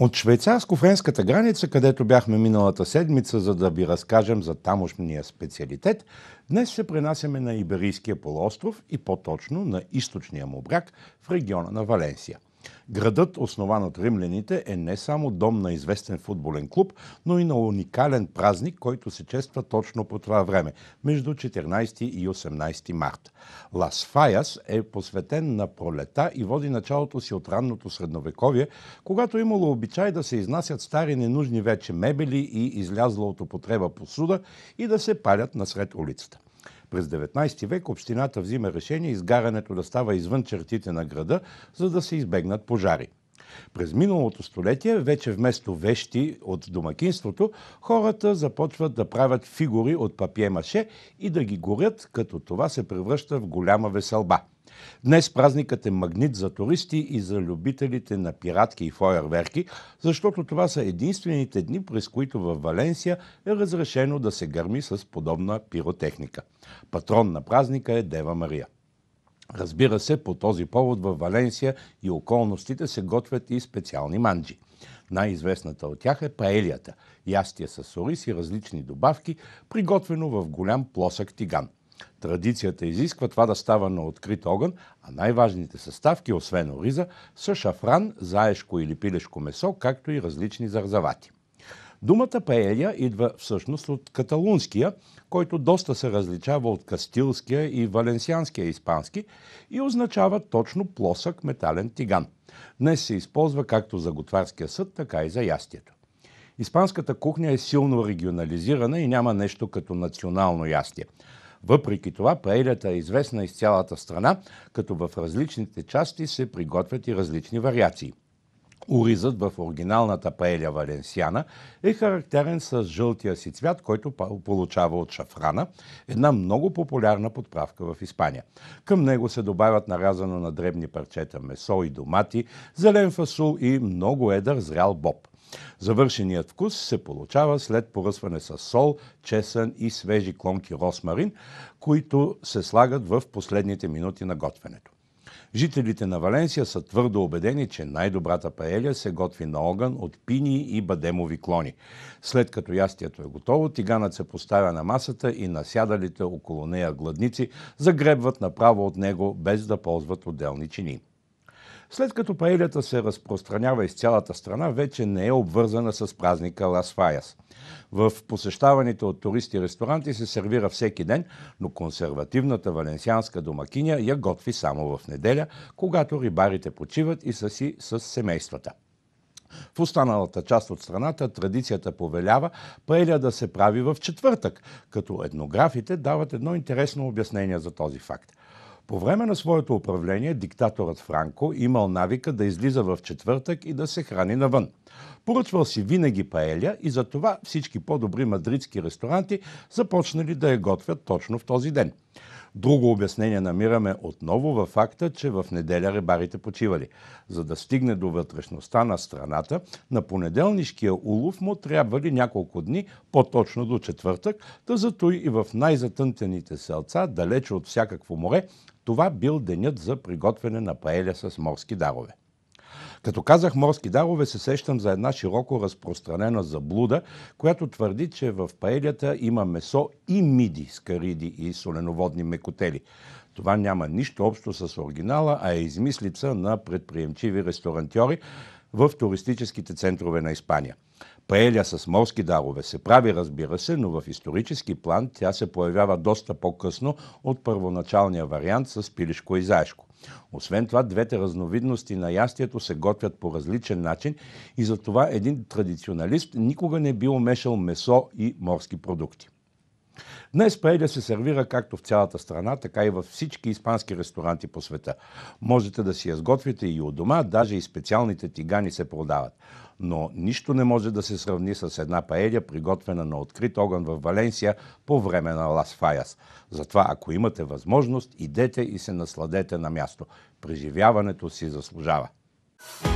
От швейцарско-френската граница, където бяхме миналата седмица, за да ви разкажем за тамошния специалитет, днес се пренасяме на Иберийския полуостров и по-точно на източния му бряг в региона на Валенсия – Градът, основан от римляните, е не само дом на известен футболен клуб, но и на уникален празник, който се чества точно по това време, между 14 и 18 март. Лас Фаяс е посветен на пролета и води началото си от ранното средновековие, когато е имало обичай да се изнасят стари ненужни вече мебели и излязла от употреба посуда и да се палят насред улицата. През 19 век общината взима решение изгарането да става извън чертите на града, за да се избегнат пожари. През миналото столетие, вече вместо вещи от домакинството, хората започват да правят фигури от папие-маше и да ги горят, като това се превръща в голяма веселба – Днес празникът е магнит за туристи и за любителите на пиратки и фойерверки, защото това са единствените дни, през които в Валенсия е разрешено да се гърми с подобна пиротехника. Патрон на празника е Дева Мария. Разбира се, по този повод в Валенсия и околностите се готвят и специални манджи. Най-известната от тях е паелията – ястие с ориз и различни добавки, приготвено в голям плосък тиган – Традицията изисква това да става на открит огън, а най-важните съставки, освен ориза, са шафран, заешко или пилешко месо, както и различни зарзавати. Думата паелия идва всъщност от каталунския, който доста се различава от кастилския и валенсианския испански и означава точно плосък метален тиган. Днес се използва както за готварския съд, така и за ястието. Испанската кухня е силно регионализирана и няма нещо като национално ястие. Въпреки това, паелята е известна из цялата страна, като в различните части се приготвят и различни вариации. Оризът в оригиналната паеля Валенсиана е характерен с жълтия си цвят, който получава от шафрана, една много популярна подправка в Испания. Към него се добавят нарязано на дребни парчета месо и домати, зелен фасул и много едър зрял боб. Завършеният вкус се получава след поръсване с сол, чесън и свежи клонки росмарин, които се слагат в последните минути на готвенето. Жителите на Валенсия са твърдо убедени, че най-добрата паелия се готви на огън от пини и бадемови клони. След като ястието е готово, тиганът се поставя на масата и насядалите около нея гладници загребват направо от него, без да ползват отделни чини. След като паелята се разпространява из цялата страна, вече не е обвързана с празника Лас Фаяс. В посещаваните от туристи ресторанти се сервира всеки ден, но консервативната валенсианска домакиня я готви само в неделя, когато рибарите почиват и са си с семействата. В останалата част от страната традицията повелява паеля да се прави в четвъртък, като етнографите дават едно интересно обяснение за този факт. По време на своето управление диктаторът Франко имал навика да излиза в четвъртък и да се храни навън. Поръчвал си винаги паеля и затова всички по-добри мадридски ресторанти започнали да я готвят точно в този ден. Друго обяснение намираме отново във факта, че в неделя рибарите почивали. За да стигне до вътрешността на страната, на понеделнишкия улов му трябвали няколко дни, по-точно до четвъртък, та зато и в най-затънтените селца, далече от всякакво море, това бил денят за приготвяне на паеля с морски дарове. Като казах морски дарове, се сещам за една широко разпространена заблуда, която твърди, че в паелята има месо и миди, скариди и соленоводни мекотели. Това няма нищо общо с оригинала, а е измислица на предприемчиви ресторантьори, в туристическите центрове на Испания. Паеля с морски дарове се прави, разбира се, но в исторически план тя се появява доста по-късно от първоначалния вариант с пилешко и заешко. Освен това, двете разновидности на ястието се готвят по различен начин и затова един традиционалист никога не е би умешал месо и морски продукти. Днес паеля се сервира както в цялата страна, така и във всички испански ресторанти по света. Можете да си я сготвите и у дома, даже и специалните тигани се продават. Но нищо не може да се сравни с една паеля, приготвена на открит огън в Валенсия по време на Лас Фаяс. Затова, ако имате възможност, идете и се насладете на място. Преживяването си заслужава. Thank